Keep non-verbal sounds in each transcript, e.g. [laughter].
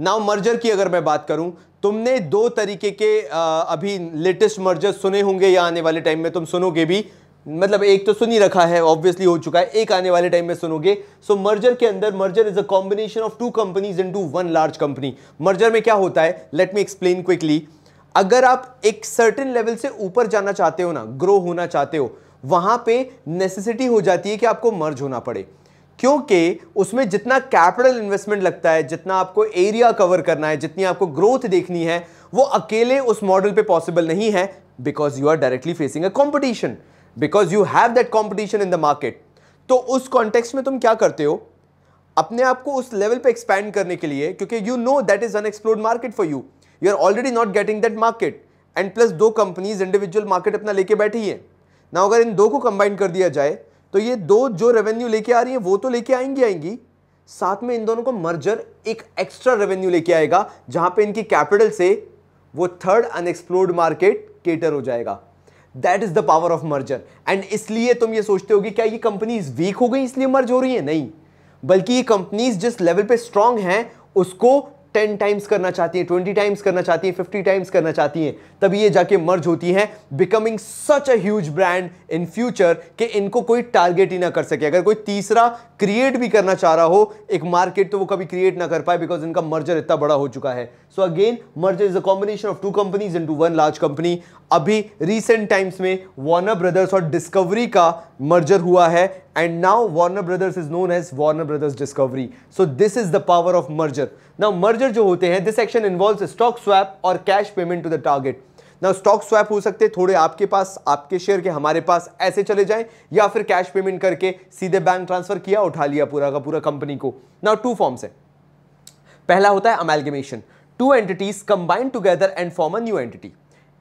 Now merger की अगर मैं बात करूं तुमने दो तरीके के अभी लेटेस्ट मर्जर सुने होंगे या आने वाले टाइम में तुम सुनोगे भी मतलब एक तो सुन ही रखा है ऑब्वियसली हो चुका है एक आने वाले टाइम में सुनोगे सो so, मर्जर के अंदर merger is a combination of two companies into one large company merger में क्या होता है लेट मी एक्सप्लेन क्विकली अगर आप एक सर्टेन लेवल से ऊपर जाना चाहते हो ना ग्रो होना चाहते हो वहां पे नेसेसिटी हो जाती है कि आपको मर्ज होना पड़े क्योंकि उसमें जितना कैपिटल इन्वेस्टमेंट लगता है जितना आपको एरिया कवर करना है जितनी आपको ग्रोथ देखनी है वो अकेले उस मॉडल पे पॉसिबल नहीं है because you are directly facing a competition because you have that competition in the market तो उस कॉन्टेक्स्ट में तुम क्या करते हो अपने आप को उस लेवल पे एक्सपैंड करने के लिए क्योंकि you know that is unexplored market for you you are already not getting that market and plus दो कंपनीज इंडिविजुअल मार्केट अपना लेके बैठी है ना अगर इन दो को कंबाइन कर दिया जाए तो ये दो जो रेवेन्यू लेके आ रही है वो तो लेके आएंगी आएंगी साथ में इन दोनों को मर्जर एक एक्स्ट्रा रेवेन्यू लेके आएगा जहां पे इनकी कैपिटल से वो थर्ड अनएक्सप्लोर्ड मार्केट केटर हो जाएगा that is the power of merger and इसलिए तुम ये सोचते हो कि क्या ये कंपनीज वीक हो गई इसलिए मर्ज हो रही है नहीं बल्कि ये कंपनीज जिस लेवल पे स्ट्रांग हैं उसको टेन टाइम्स करना चाहती हैं ट्वेंटी टाइम्स करना चाहती हैं फिफ्टी टाइम्स करना चाहती हैं तभी ये जाके मर्ज होती हैं becoming such a huge brand in future कि इनको कोई टारगेट ही ना कर सके अगर कोई तीसरा क्रिएट भी करना चाह रहा हो एक मार्केट तो वो कभी क्रिएट ना कर पाए बिकॉज इनका मर्जर इतना बड़ा हो चुका है so again merger is a combination of two companies in one large company अभी रिसेंट टाइम्स में वार्नर ब्रदर्स और डिस्कवरी का मर्जर हुआ है and now Warner Brothers is known as Warner Brothers Discovery. So this is the power of merger. Now merger jo hote hain this action involves a stock swap or cash payment to the target. ना stock swap हो सकते थोड़े आपके पास आपके share के हमारे पास ऐसे चले जाएं या फिर कैश पेमेंट करके सीधे बैंक ट्रांसफर किया उठा लिया पूरा का पूरा कंपनी को ना टू फॉर्म्स है पहला होता है amalgamation two entities combine together and form a new entity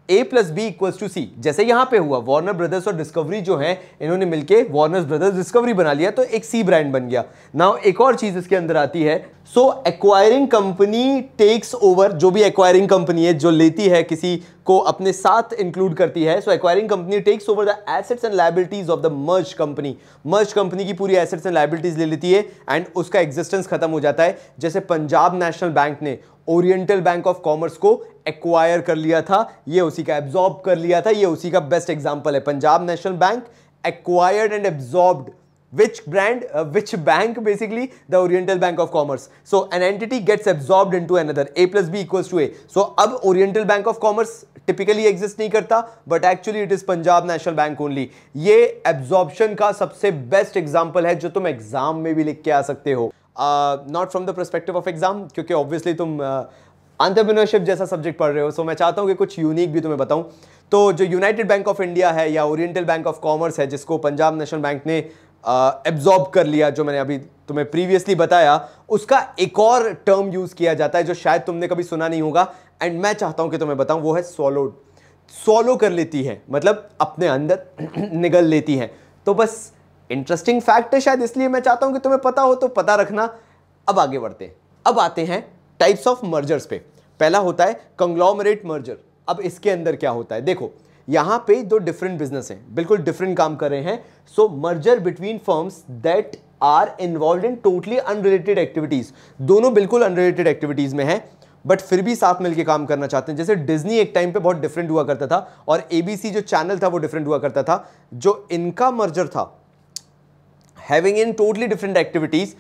A plus B equal to C जैसे यहां पे हुआ वार्नर ब्रदर्स और डिस्कवरी जो है इन्होंने मिलकर वार्नर ब्रदर्स डिस्कवरी बना लिया तो एक सी ब्रांड बन गया नाउ एक और चीज इसके अंदर आती है so acquiring company takes over जो भी एक्वायरिंग कंपनी है जो लेती है किसी को अपने साथ इंक्लूड करती है so acquiring company takes over the assets and liabilities of the merge company merge company की पूरी एसेट्स एंड लाइबिलिटीज ले लेती है एंड उसका एग्जिस्टेंस खत्म हो जाता है जैसे पंजाब नेशनल बैंक ने ओरिएंटल बैंक ऑफ कॉमर्स को एक्वायर कर लिया था ये उसी का एब्जॉर्ब कर लिया था ये उसी का बेस्ट एग्जाम्पल है Punjab National Bank acquired and absorbed which brand which bank basically the Oriental Bank of Commerce so an entity gets absorb into another A plus B equals to A so अब Oriental Bank of Commerce typically exist नहीं करता but actually it is Punjab National Bank only ये absorption का सबसे best example है जो तुम exam में भी लिख के आ सकते हो not from the perspective of exam क्योंकि ऑब्वियसली तुम uh, जैसा सब्जेक्ट पढ़ रहे हो सो मैं चाहता हूँ कि कुछ यूनिक भी तुम्हें बताऊँ तो जो यूनाइटेड बैंक ऑफ इंडिया है या ओरिएंटल बैंक ऑफ कॉमर्स है जिसको पंजाब नेशनल बैंक ने एब्जॉर्ब uh, कर लिया जो मैंने अभी तुम्हें प्रीवियसली बताया उसका एक और टर्म यूज़ किया जाता है जो शायद तुमने कभी सुना नहीं होगा एंड मैं चाहता हूँ कि तुम्हें बताऊँ वो है सोलोड सोलो कर लेती है मतलब अपने अंदर [clears throat] निगल लेती है तो बस इंटरेस्टिंग फैक्ट है शायद इसलिए मैं चाहता हूं कि तुम्हें पता हो तो पता रखना अब आगे बढ़ते हैं अब आते हैं टाइप्स ऑफ मर्जर्स पे पहला होता है कंग्लॉमरेट मर्जर अब इसके अंदर क्या होता है देखो यहां पे दो डिफरेंट बिजनेस हैं बिल्कुल डिफरेंट काम कर रहे हैं so merger between firms that are involve in totally unrelated activities दोनों बिल्कुल अनरिलेटेड एक्टिविटीज़ में हैं बट फिर भी साथ मिलकर काम करना चाहते हैं जैसे डिज्नी एक टाइम पे बहुत डिफरेंट हुआ करता था और एबीसी जो चैनल था वो डिफरेंट हुआ करता था जो इनका मर्जर था having in totally different activities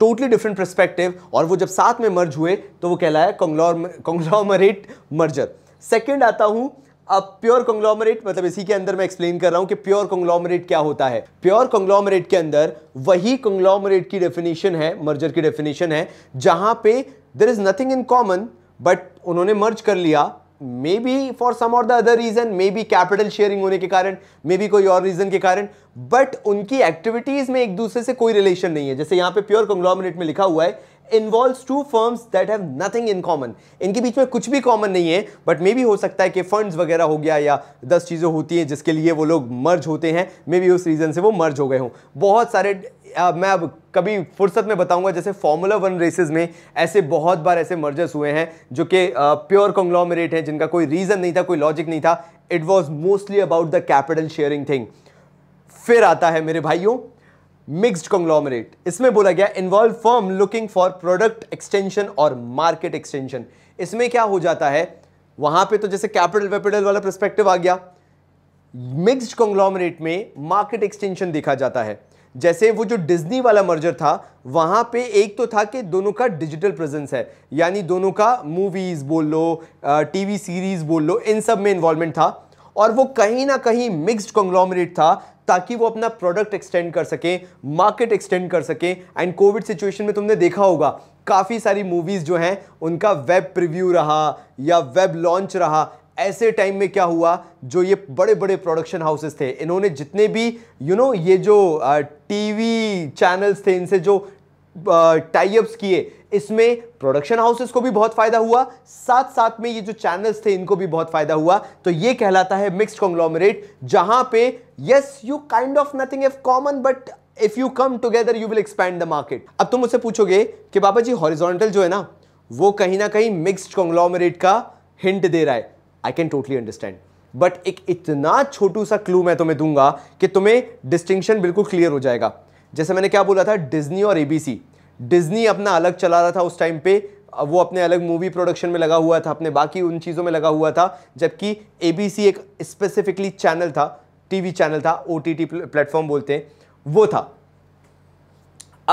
totally different perspective और वो जब साथ में मर्ज हुए तो वो कहलाया कॉन्ग्लॉमरेट मर्जर सेकेंड आता हूँ अब प्योर कॉन्ग्लॉमरेट मतलब इसी के अंदर मैं एक्सप्लेन कर रहा हूं कि प्योर कॉन्ग्लॉमरेट क्या होता है प्योर कॉन्ग्लॉमरेट के अंदर वही कॉन्ग्लॉमरेट की डेफिनेशन है मर्जर की डेफिनेशन है जहां पे there is nothing in common but उन्होंने मर्ज कर लिया मे बी फॉर सम और the other reason maybe capital sharing होने के कारण मे बी कोई और रीज़न के कारण बट उनकी एक्टिविटीज़ में एक दूसरे से कोई रिलेशन नहीं है जैसे यहां पे प्योर कंग्लॉमरेट में लिखा हुआ है involve two firms that have nothing in common इनके बीच में कुछ भी कॉमन नहीं है बट मे बी हो सकता है कि फंड्स वगैरह हो गया या दस चीज़ें होती हैं जिसके लिए वो लोग मर्ज होते हैं मे बी उस रीज़न से वो मर्ज हो गए हों बहुत सारे अब मैं अब कभी फुर्सत में बताऊंगा जैसे फॉर्मूला वन रेसेस में ऐसे बहुत बार ऐसे मर्जर्स हुए हैं जो कि प्योर कॉन्ग्लॉमरेट हैं जिनका कोई रीज़न नहीं था कोई लॉजिक नहीं था it was mostly about the capital sharing thing फिर आता है मेरे भाइयों मिक्स्ड कॉन्ग्लॉमरेट इसमें बोला गया involve firm looking for product extension और मार्केट एक्सटेंशन इसमें क्या हो जाता है वहां पे तो जैसे कैपिटल वेपिटल वाला प्रस्पेक्टिव आ गया मिक्सड कॉन्ग्लॉमरेट में मार्केट एक्सटेंशन देखा जाता है जैसे वो जो डिज्नी वाला मर्जर था वहाँ पे एक तो था कि दोनों का डिजिटल प्रेजेंस है यानी दोनों का मूवीज़ बोल लो टीवी सीरीज़ बोल लो इन सब में इन्वॉल्वमेंट था और वो कहीं ना कहीं मिक्स्ड कॉन्ग्लॉमरेट था ताकि वो अपना प्रोडक्ट एक्सटेंड कर सकें मार्केट एक्सटेंड कर सकें एंड कोविड सिचुएशन में तुमने देखा होगा काफ़ी सारी मूवीज़ जो हैं उनका वेब प्रिव्यू रहा या वेब लॉन्च रहा ऐसे टाइम में क्या हुआ जो ये बड़े बड़े प्रोडक्शन हाउसेस थे इन्होंने जितने भी यू you नो know, ये जो टीवी चैनल्स थे इनसे जो टाइप्स किए इसमें प्रोडक्शन हाउसेस को भी बहुत फायदा हुआ साथ साथ में ये जो चैनल्स थे इनको भी बहुत फायदा हुआ तो ये कहलाता है मिक्स्ड कॉन्ग्लोमरेट जहां पे yes you kind of nothing of common but if you come together you will expand the market अब तुम मुझसे पूछोगे कि बाबा जी हॉरिजोनटल जो है ना वो कहीं ना कहीं मिक्स्ड कॉन्ग्लोमरेट का हिंट दे रहा है I can totally understand but एक इतना छोटू सा क्लू मैं तुम्हें दूंगा कि तुम्हें डिस्टिंक्शन बिल्कुल क्लियर हो जाएगा जैसे मैंने क्या बोला था डिज्नी और एबीसी डिज्नी अपना अलग चला रहा था उस टाइम पे वो अपने अलग मूवी प्रोडक्शन में लगा हुआ था अपने बाकी उन चीज़ों में लगा हुआ था जबकि ए एक स्पेसिफिकली चैनल था टीवी चैनल था ओ टी प्लेटफॉर्म बोलते हैं वो था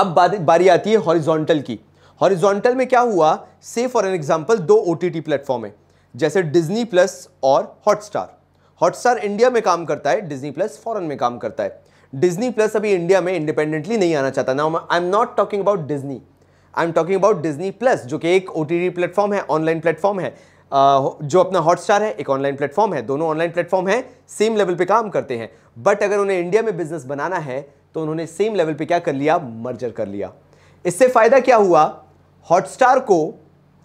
अब बारी आती है हॉरिजॉन्टल की हॉरिजॉन्टल में क्या हुआ से फॉर एन एग्जाम्पल दो ओ टी टी प्लेटफॉर्म है जैसे डिज्नी प्लस और हॉटस्टार हॉटस्टार इंडिया में काम करता है डिज्नी प्लस फॉरन में काम करता है डिज्नी प्लस अभी इंडिया में इंडिपेंडेंटली नहीं आना चाहता ना I am not talking about Disney I am talking about Disney plus जो कि एक ओ टी प्लेटफॉर्म है ऑनलाइन प्लेटफॉर्म है जो अपना हॉटस्टार है एक ऑनलाइन प्लेटफॉर्म है दोनों ऑनलाइन प्लेटफॉर्म है सेम लेवल पे काम करते हैं बट अगर उन्हें इंडिया में बिजनेस बनाना है तो उन्होंने सेम लेवल पे क्या कर लिया मर्जर कर लिया इससे फ़ायदा क्या हुआ हॉटस्टार को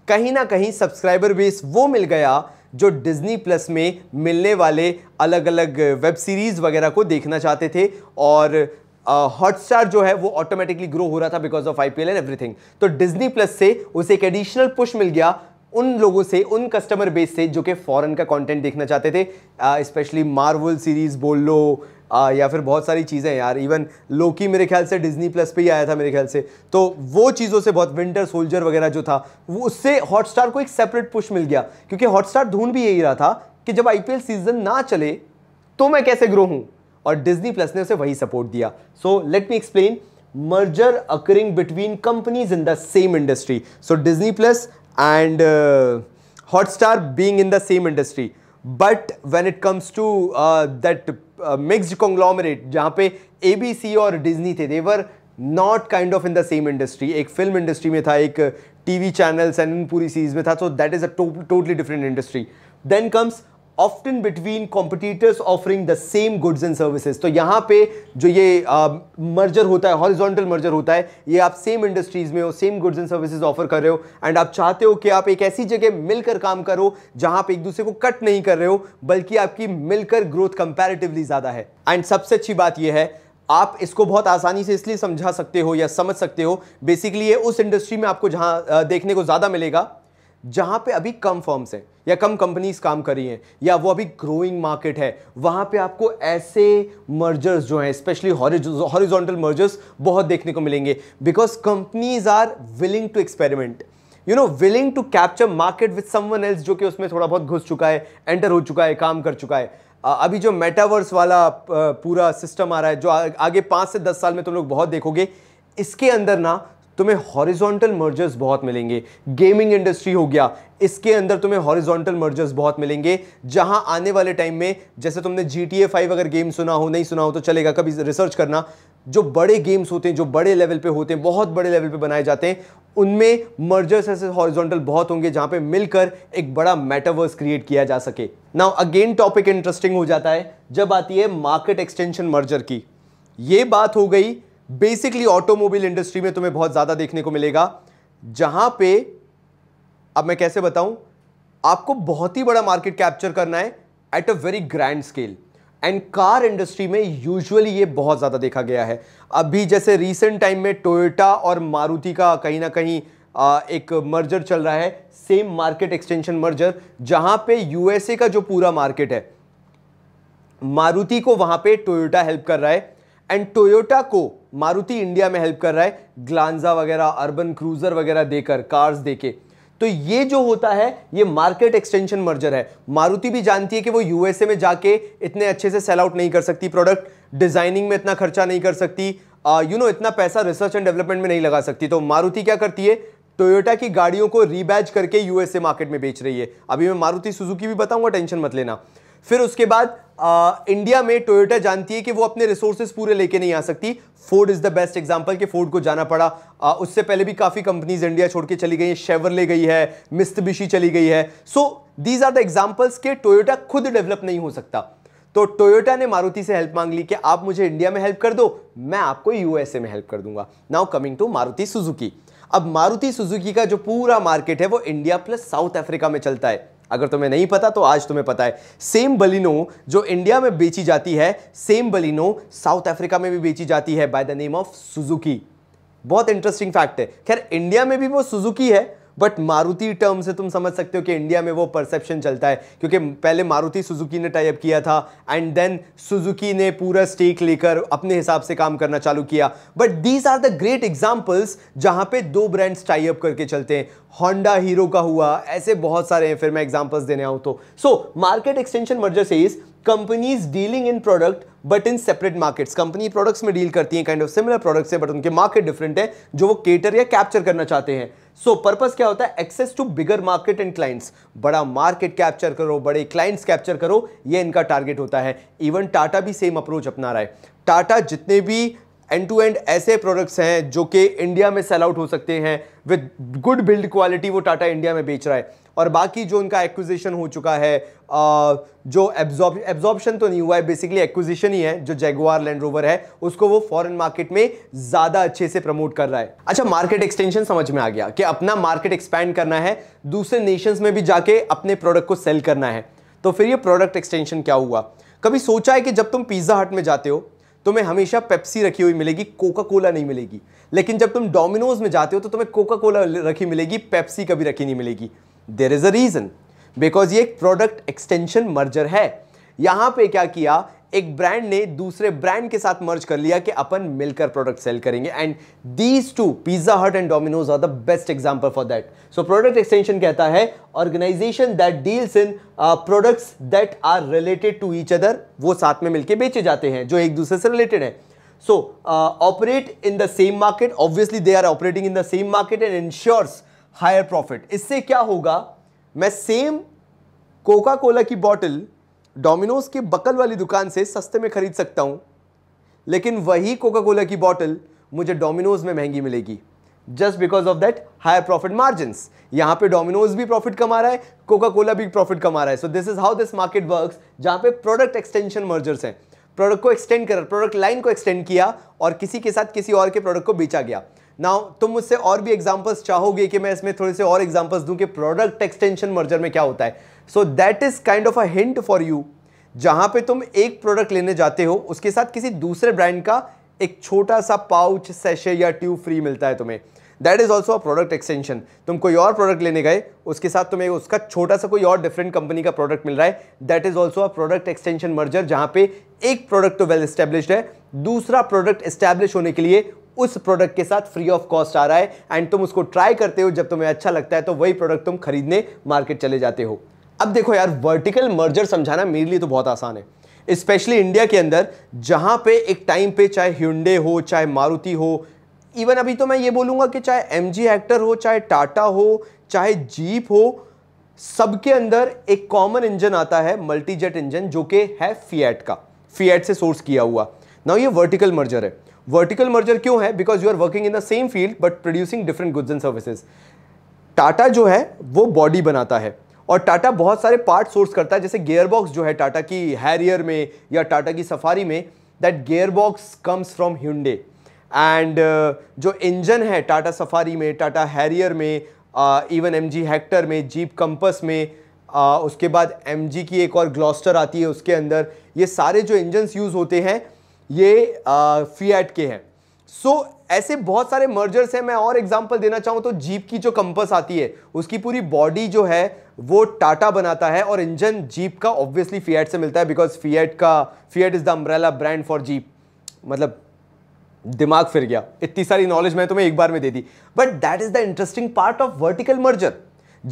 कहीं ना कहीं सब्सक्राइबर बेस वो मिल गया जो डिज्नी प्लस में मिलने वाले अलग अलग वेब सीरीज़ वगैरह को देखना चाहते थे और हॉटस्टार uh, जो है वो ऑटोमेटिकली ग्रो हो रहा था because of I P L and everything तो डिज्नी प्लस से उसे एक एडिशनल पुश मिल गया उन लोगों से उन कस्टमर बेस से जो कि फॉरेन का कंटेंट देखना चाहते थे स्पेशली मार्वल सीरीज़ बोल लो आ, या फिर बहुत सारी चीज़ें यार इवन लोकी मेरे ख्याल से डिज्नी प्लस पे ही आया था मेरे ख्याल से तो वो चीज़ों से बहुत विंटर सोल्जर वगैरह जो था वो उससे हॉटस्टार को एक सेपरेट पुश मिल गया क्योंकि हॉटस्टार ढूंढ भी यही रहा था कि जब आई सीजन ना चले तो मैं कैसे ग्रो हूँ और डिज्नी प्लस ने उसे वही सपोर्ट दिया so let me explain merger occurring between companies in the same industry so Disney plus and Hotstar being in the same industry but when it comes to that mixed conglomerate जहाँ पे ABC और Disney थे they're not kind of in the same industry एक film industry में था एक TV channels and पूरी series में था so that is a totally different industry then comes often between competitors offering the same goods and services तो यहाँ पे जो ये मर्जर होता है हॉरिजॉन्टल मर्जर होता है ये आप सेम इंडस्ट्रीज में हो same goods and services offer कर रहे हो एंड आप चाहते हो कि आप एक ऐसी जगह मिलकर काम करो जहाँ पे एक दूसरे को कट नहीं कर रहे हो बल्कि आपकी मिलकर ग्रोथ कंपेरेटिवली ज़्यादा है एंड सबसे अच्छी बात यह है आप इसको बहुत आसानी से इसलिए समझा सकते हो या समझ सकते हो बेसिकली ये उस इंडस्ट्री में आपको जहाँ देखने को ज़्यादा मिलेगा जहाँ पे अभी कम फर्म्स हैं या कम कंपनीज काम कर रही हैं या वो अभी ग्रोइंग मार्केट है वहाँ पे आपको ऐसे मर्जर्स जो हैं स्पेशली हॉरिजॉन्टल मर्जर्स बहुत देखने को मिलेंगे because companies are willing to experiment you know willing to capture market with someone else जो कि उसमें थोड़ा बहुत घुस चुका है एंटर हो चुका है काम कर चुका है अभी जो मेटावर्स वाला पूरा सिस्टम आ रहा है जो आगे पाँच से दस साल में तुम लोग बहुत देखोगे इसके अंदर ना तुम्हें हॉरिजॉन्टल मर्जर्स बहुत मिलेंगे गेमिंग इंडस्ट्री हो गया इसके अंदर तुम्हें हॉरिजॉन्टल मर्जर्स बहुत मिलेंगे जहां आने वाले टाइम में जैसे तुमने जी टी ए फाइव अगर गेम सुना हो नहीं सुना हो तो चलेगा कभी रिसर्च करना जो बड़े गेम्स होते हैं जो बड़े लेवल पे होते हैं बहुत बड़े लेवल पे बनाए जाते हैं उनमें मर्जर्स ऐसे हॉरिजॉन्टल बहुत होंगे जहां पे मिलकर एक बड़ा मेटावर्स क्रिएट किया जा सके नाउ अगेन टॉपिक इंटरेस्टिंग हो जाता है जब आती है मार्केट एक्सटेंशन मर्जर की ये बात हो गई बेसिकली ऑटोमोबाइल इंडस्ट्री में तुम्हें बहुत ज़्यादा देखने को मिलेगा जहां पे अब मैं कैसे बताऊं आपको बहुत ही बड़ा मार्केट कैप्चर करना है at a very grand scale and car industry में यूजुअली ये बहुत ज़्यादा देखा गया है अभी जैसे रिसेंट टाइम में टोयोटा और मारुति का कहीं ना कहीं आ, एक मर्जर चल रहा है सेम मार्केट एक्सटेंशन मर्जर जहां पे यूएसए का जो पूरा मार्केट है मारुति को वहां पे टोयोटा हेल्प कर रहा है एंड टोयोटा को मारुति इंडिया में हेल्प कर रहा है ग्लांजा वगैरह अर्बन क्रूजर वगैरह देकर कार्स देके तो ये जो होता है ये मार्केट एक्सटेंशन मर्जर है मारुति भी जानती है कि वो यूएसए में जाके इतने अच्छे से सेल आउट नहीं कर सकती प्रोडक्ट डिजाइनिंग में इतना खर्चा नहीं कर सकती you uh, know you know, इतना पैसा रिसर्च एंड डेवलपमेंट में नहीं लगा सकती तो मारुति क्या करती है टोयोटा की गाड़ियों को रीबैच करके यूएसए मार्केट में बेच रही है अभी मैं मारुति सुजुकी भी बताऊंगा टेंशन मत लेना फिर उसके बाद आ, इंडिया में टोयोटा जानती है कि वो अपने रिसोर्सेज पूरे लेके नहीं आ सकती Ford is the best example कि फोर्ड को जाना पड़ा आ, उससे पहले भी काफ़ी कंपनीज इंडिया छोड़ के चली गई हैं शेवर ले गई है मिस्तबिशी चली गई है so these are the examples के टोयोटा खुद डेवलप नहीं हो सकता तो टोयोटा ने मारुति से हेल्प मांग ली कि आप मुझे इंडिया में हेल्प कर दो मैं आपको यूएसए में हेल्प कर दूंगा now coming to Maruti Suzuki अब मारुति सुजुकी का जो पूरा मार्केट है वो इंडिया प्लस साउथ अफ्रीका में चलता है अगर तुम्हें नहीं पता तो आज तुम्हें पता है सेम बलिनो जो इंडिया में बेची जाती है सेम बलिनो साउथ अफ्रीका में भी बेची जाती है by the name of Suzuki बहुत इंटरेस्टिंग फैक्ट है खैर इंडिया में भी वो सुजुकी है बट मारुति टर्म से तुम समझ सकते हो कि इंडिया में वो परसेप्शन चलता है क्योंकि पहले मारुति सुजुकी ने टाइप किया था एंड देन सुजुकी ने पूरा स्टेक लेकर अपने हिसाब से काम करना चालू किया but these are the great examples जहां पे दो ब्रांड्स टाइप करके चलते हैं होंडा हीरो का हुआ ऐसे बहुत सारे हैं फिर मैं एग्जाम्पल्स देने आऊँ तो सो मार्केट एक्सटेंशन मर्जर से is companies dealing in product but in separate markets company products में डील करती हैं काइंड ऑफ सिमिलर प्रोडक्ट्स है बट उनके मार्केट डिफरेंट है जो वो केटर या कैप्चर करना चाहते हैं सो so, पर्पस क्या होता है access to bigger market and clients बड़ा मार्केट कैप्चर करो बड़े क्लाइंट्स कैप्चर करो ये इनका टारगेट होता है इवन टाटा भी सेम अप्रोच अपना रहा है टाटा जितने भी एंड टू एंड ऐसे प्रोडक्ट्स हैं जो कि इंडिया में सेल आउट हो सकते हैं विद गुड बिल्ड क्वालिटी वो टाटा इंडिया में बेच रहा है और बाकी जो उनका एक्विजिशन हो चुका है आ, जो एब्जॉर्बेशन तो नहीं हुआ है बेसिकली एक्विजिशन ही है जो जैगवार लैंड रोवर है उसको वो फॉरेन मार्केट में ज़्यादा अच्छे से प्रमोट कर रहा है अच्छा मार्केट एक्सटेंशन समझ में आ गया कि अपना मार्केट एक्सपैंड करना है दूसरे नेशंस में भी जाके अपने प्रोडक्ट को सेल करना है तो फिर ये प्रोडक्ट एक्सटेंशन क्या हुआ कभी सोचा है कि जब तुम पिज़्ज़ा हट में जाते हो तुम्हें हमेशा पेप्सी रखी हुई मिलेगी कोका कोला नहीं मिलेगी लेकिन जब तुम डोमिनोज में जाते हो तो तुम्हें कोका कोला रखी मिलेगी पेप्सी कभी रखी नहीं मिलेगी there is a reason because ये एक प्रोडक्ट एक्सटेंशन मर्जर है यहां पे क्या किया एक ब्रांड ने दूसरे ब्रांड के साथ मर्ज कर लिया कि अपन मिलकर प्रोडक्ट सेल करेंगे and these two pizza hut and Domino's are the best example for that so product extension कहता है organisation that deals in products that are related to each other वो साथ में मिलकर बेचे जाते हैं जो एक दूसरे से रिलेटेड है so operate in the same market obviously they are operating in the same market and ensures higher profit इससे क्या होगा मैं सेम कोका कोला की बॉटल डोमिनोज के बकल वाली दुकान से सस्ते में खरीद सकता हूँ लेकिन वही कोका कोला की बॉटल मुझे डोमिनोज में महंगी मिलेगी just because of that higher profit margin यहाँ पे डोमिनोज भी प्रॉफिट कमा रहा है कोका कोला भी प्रॉफिट कमा रहा है so this is how this market work जहाँ पे प्रोडक्ट एक्सटेंशन मर्जर्स हैं प्रोडक्ट को एक्सटेंड कर प्रोडक्ट लाइन को एक्सटेंड किया और किसी के साथ किसी और के प्रोडक्ट को बेचा गया नाउ तुम मुझसे और भी एग्जाम्पल्स चाहोगे कि मैं इसमें थोड़े से और एग्जाम्पल्स दूं कि प्रोडक्ट एक्सटेंशन मर्जर में क्या होता है so that is kind of a hint for you जहां पे तुम एक प्रोडक्ट लेने जाते हो उसके साथ किसी दूसरे ब्रांड का एक छोटा सा पाउच सेशे या ट्यूब फ्री मिलता है तुम्हें that is also a product extension तुम कोई और प्रोडक्ट लेने गए उसके साथ तुम्हें उसका छोटा सा कोई और डिफरेंट कंपनी का प्रोडक्ट मिल रहा है that is also a product extension merger जहां पे एक प्रोडक्ट तो वेल स्टैब्लिश है दूसरा प्रोडक्ट स्टैब्लिश होने के लिए उस प्रोडक्ट के साथ फ्री ऑफ कॉस्ट आ रहा है एंड तुम उसको ट्राई करते हो जब तुम्हें अच्छा लगता है तो वही प्रोडक्ट तुम खरीदने मार्केट चले जाते हो अब देखो यार वर्टिकल मर्जर समझाना मेरे लिए तो बहुत आसान है स्पेशली इंडिया के अंदर जहां पे एक टाइम पे चाहे ह्यूंडे हो चाहे मारुति हो इवन अभी तो मैं ये बोलूंगा कि चाहे एम जी एक्टर हो चाहे टाटा हो चाहे जीप हो सबके अंदर एक कॉमन इंजन आता है मल्टी जेट इंजन जो कि है फीएट का फीएट से सोर्स किया हुआ ना ये वर्टिकल मर्जर है वर्टिकल मर्जर क्यों है because you are working in the same field but producing different goods and services Tata जो है वो बॉडी बनाता है और टाटा बहुत सारे पार्ट सोर्स करता है जैसे गेयरबॉक्स जो है टाटा की हैरियर में या टाटा की सफारी में that gearbox comes from Hyundai and जो इंजन है टाटा सफारी में टाटा हैरियर में इवन एम जी हैक्टर में जीप कंपस में आ, uh, उसके बाद एम जी की एक और ग्लॉस्टर आती है उसके अंदर ये सारे जो इंजन्स यूज़ होते हैं ये फीएट uh, के हैं सो so, ऐसे बहुत सारे मर्जर्स हैं मैं और एग्जांपल देना चाहूँ तो जीप की जो कंपस आती है उसकी पूरी बॉडी जो है वो टाटा बनाता है और इंजन जीप का ऑब्वियसली फिएट से मिलता है बिकॉज फिएट का Fiat is the umbrella brand for Jeep मतलब दिमाग फिर गया इतनी सारी नॉलेज मैं तुम्हें एक बार में दे दी but that is the interesting part of vertical merger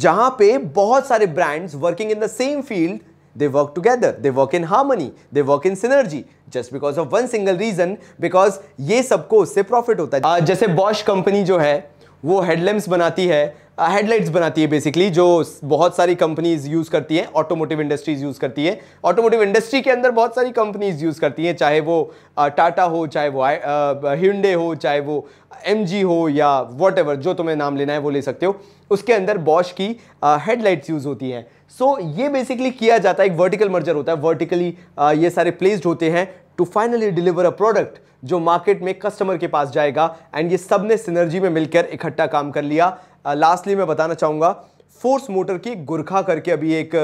जहां पे बहुत सारे brands working in the same field They work together, they work in harmony, they work in synergy just because of one single reason because ये सबको उससे profit होता है uh, जैसे Bosch कंपनी जो है वो हेडलैम्प्स बनाती है हेडलाइट्स uh, बनाती है बेसिकली जो बहुत सारी कंपनीज यूज़ करती हैं ऑटोमोटिव इंडस्ट्रीज यूज़ करती है ऑटोमोटिव इंडस्ट्री के अंदर बहुत सारी कंपनीज यूज़ करती हैं चाहे वो टाटा uh, हो चाहे वो हिंडे uh, uh हो चाहे वो एम uh, हो या वॉट जो तुम्हें नाम लेना है वो ले सकते हो उसके अंदर बॉश की हेडलाइट्स uh, यूज़ होती हैं सो so, ये बेसिकली किया जाता है एक वर्टिकल मर्जर होता है वर्टिकली ये सारे प्लेस्ड होते हैं to finally deliver a product जो मार्केट में कस्टमर के पास जाएगा एंड ये सब ने सिनर्जी में मिलकर इकट्ठा काम कर लिया लास्टली uh, मैं बताना चाहूँगा फोर्स मोटर की गुरखा करके अभी एक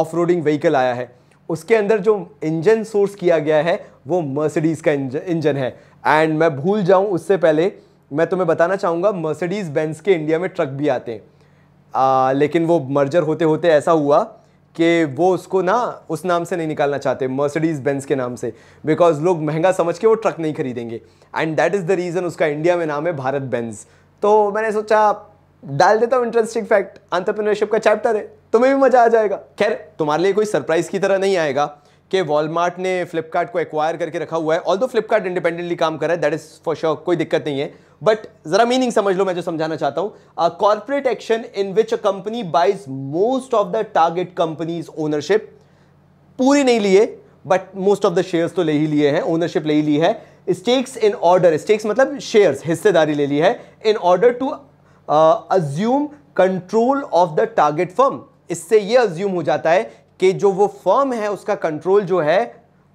ऑफ रोडिंग व्हीकल आया है उसके अंदर जो इंजन सोर्स किया गया है वो मर्सिडीज़ का इंजन है एंड मैं भूल जाऊँ उससे पहले मैं तुम्हें बताना चाहूँगा मर्सिडीज़ बेंस के इंडिया में ट्रक भी आते हैं आ, लेकिन वो मर्जर होते होते ऐसा हुआ कि वो उसको ना उस नाम से नहीं निकालना चाहते मर्सिडीज़ बेंस के नाम से बिकॉज लोग महंगा समझ के वो ट्रक नहीं खरीदेंगे and that is the reason उसका इंडिया में नाम है भारत बेंस तो मैंने सोचा डाल देता हूँ इंटरेस्टिंग फैक्ट एंटरप्रेन्योरशिप का चैप्टर है तुम्हें भी मज़ा आ जाएगा खैर तुम्हारे लिए कोई सरप्राइज़ की तरह नहीं आएगा कि वॉलमार्ट ने फ्लिपकार्ट को एक्वायर करके रखा हुआ है ऑल दो फ्लिपकार्ट इंडिपेंडेंटली काम कर रहा है दैट इज़ फॉर श्योर कोई दिक्कत नहीं है बट ज़रा मीनिंग समझ लो मैं जो समझाना चाहता हूँ corporate action in which a company buys most of the target companies ownership पूरी नहीं लिए but most of the shares तो ले ही लिए हैं ओनरशिप ले ही ली है स्टेक्स इन ऑर्डर स्टेक्स मतलब शेयर्स हिस्सेदारी ले ली है in order to assume control of the target firm इससे यह अज्यूम हो जाता है कि जो वो फर्म है उसका कंट्रोल जो है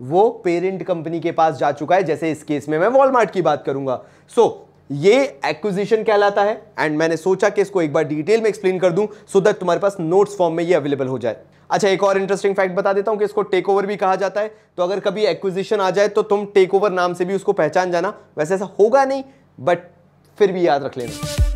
वो पेरेंट कंपनी के पास जा चुका है जैसे इस केस में मैं वॉलमार्ट की बात करूंगा सो so, ये एक्विजिशन कहलाता है एंड मैंने सोचा कि इसको एक बार डिटेल में एक्सप्लेन कर दूं सो so दैट तुम्हारे पास नोट्स फॉर्म में ये अवेलेबल हो जाए अच्छा एक और इंटरेस्टिंग फैक्ट बता देता हूं कि इसको टेक ओवर भी कहा जाता है तो अगर कभी एक्विजिशन आ जाए तो तुम टेक ओवर नाम से भी उसको पहचान जाना वैसे ऐसा होगा नहीं बट फिर भी याद रख लेना